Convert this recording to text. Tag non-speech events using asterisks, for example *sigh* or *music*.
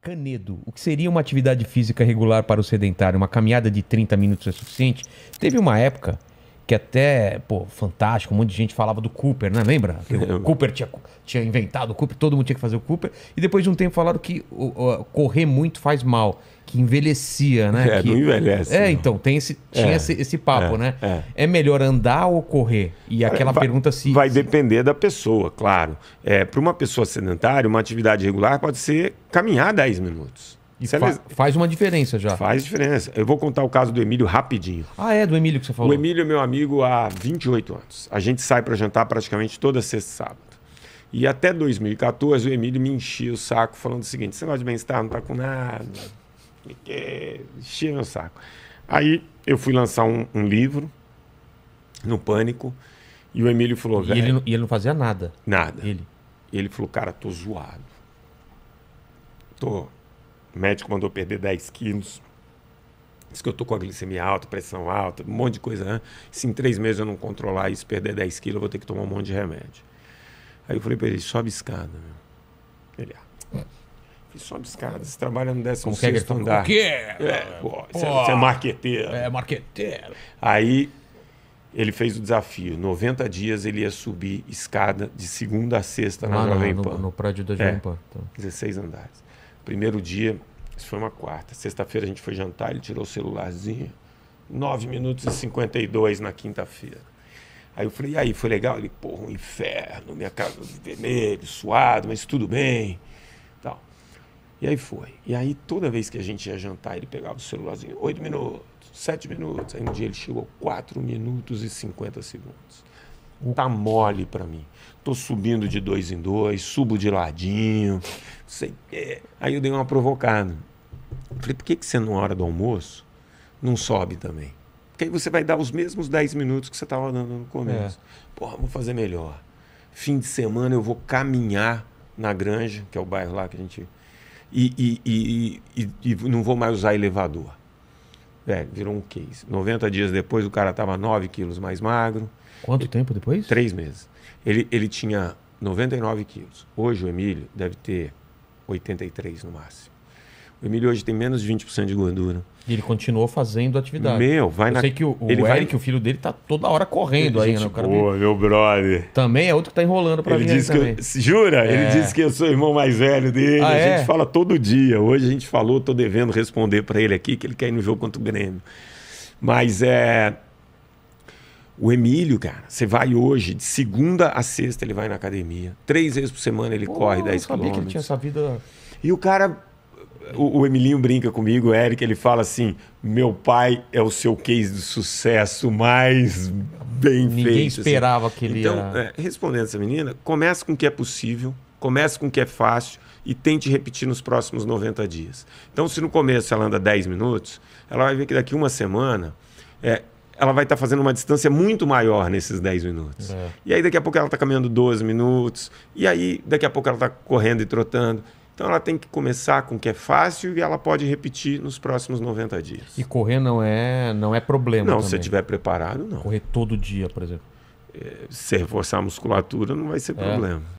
Canedo, o que seria uma atividade física regular para o sedentário, uma caminhada de 30 minutos é suficiente? Teve uma época que até, pô, fantástico, um monte de gente falava do Cooper, né? Lembra? Que o Cooper tinha, tinha inventado o Cooper, todo mundo tinha que fazer o Cooper. E depois de um tempo falaram que correr muito faz mal, que envelhecia, né? É, que... não envelhece. É, não. então, tem esse, tinha é, esse, esse, papo, é, né? É. é. melhor andar ou correr? E aquela vai, pergunta se. Vai se... depender da pessoa, claro. É, Para uma pessoa sedentária, uma atividade regular pode ser caminhar 10 minutos. E fa Faz uma diferença já. Faz diferença. Eu vou contar o caso do Emílio rapidinho. Ah, é, do Emílio que você falou. O Emílio é meu amigo há 28 anos. A gente sai para jantar praticamente toda sexta e sábado. E até 2014 o Emílio me enchia o saco falando o seguinte: você de bem-estar não tá com nada. Enchia meu saco. Aí eu fui lançar um, um livro no Pânico e o Emílio falou: e ele, e ele não fazia nada. Nada. Ele. ele falou: cara, tô zoado. Tô o médico mandou perder 10 quilos. Diz que eu tô com a glicemia alta, pressão alta, um monte de coisa. Né? Se em três meses eu não controlar isso, perder 10 quilos, eu vou ter que tomar um monte de remédio. Aí eu falei para ele, sobe escada. Meu. Ele, ah. Fiz sobe escada, você trabalha no 16 é sexto é andar. O quê? É, pô, pô, você é marqueteiro. É, marqueteiro. Aí ele fez o desafio. 90 dias ele ia subir escada de segunda a sexta na ah, Jovem Pan. No, no prédio da é, Jovem Pan. É, tá. 16 andares. Primeiro dia, isso foi uma quarta. Sexta-feira a gente foi jantar, ele tirou o celularzinho. 9 minutos e 52 na quinta-feira. Aí eu falei, e aí, foi legal? Ele, porra, um inferno, minha casa vermelho, suado, mas tudo bem. Tal. E aí foi. E aí toda vez que a gente ia jantar, ele pegava o celularzinho, 8 minutos, 7 minutos. Aí um dia ele chegou 4 minutos e 50 segundos não tá mole para mim. Tô subindo de dois em dois, subo de ladinho, sei Aí eu dei uma provocada. Falei, por que, que você, na hora do almoço, não sobe também? Porque aí você vai dar os mesmos 10 minutos que você tava dando no começo. É. Porra, vou fazer melhor. Fim de semana eu vou caminhar na Granja, que é o bairro lá que a gente. E, e, e, e não vou mais usar elevador. É, virou um case. 90 dias depois, o cara estava 9 quilos mais magro. Quanto tempo depois? Três meses. Ele, ele tinha 99 quilos. Hoje o Emílio deve ter 83 no máximo. O Emílio hoje tem menos de 20% de gordura. E ele continuou fazendo atividade. Meu, vai Eu na. Eu sei que o, o ele Eric, vai... o filho dele, tá toda hora correndo ele aí, né? cara Pô, me... meu brother. Também é outro que tá enrolando pra ele vir disse eu... *laughs* Jura? É. Ele disse que eu sou o irmão mais velho dele. Ah, a gente é? fala todo dia. Hoje a gente falou, tô devendo responder para ele aqui que ele quer ir no jogo contra o Grêmio. Mas é. O Emílio, cara, você vai hoje, de segunda a sexta ele vai na academia. Três vezes por semana ele Pô, corre 10 eu sabia que ele tinha essa vida. E o cara o, o Emilinho brinca comigo, o Eric, ele fala assim: meu pai é o seu case de sucesso mais bem Ninguém feito. Ninguém assim. esperava assim. que ele Então, é, respondendo essa menina, comece com o que é possível, comece com o que é fácil e tente repetir nos próximos 90 dias. Então, se no começo ela anda 10 minutos, ela vai ver que daqui uma semana é, ela vai estar tá fazendo uma distância muito maior nesses 10 minutos. É. E aí daqui a pouco ela está caminhando 12 minutos, e aí daqui a pouco ela está correndo e trotando. Então ela tem que começar com o que é fácil e ela pode repetir nos próximos 90 dias. E correr não é não é problema. Não, também. se estiver preparado, não. Correr todo dia, por exemplo. É, se reforçar a musculatura, não vai ser é. problema.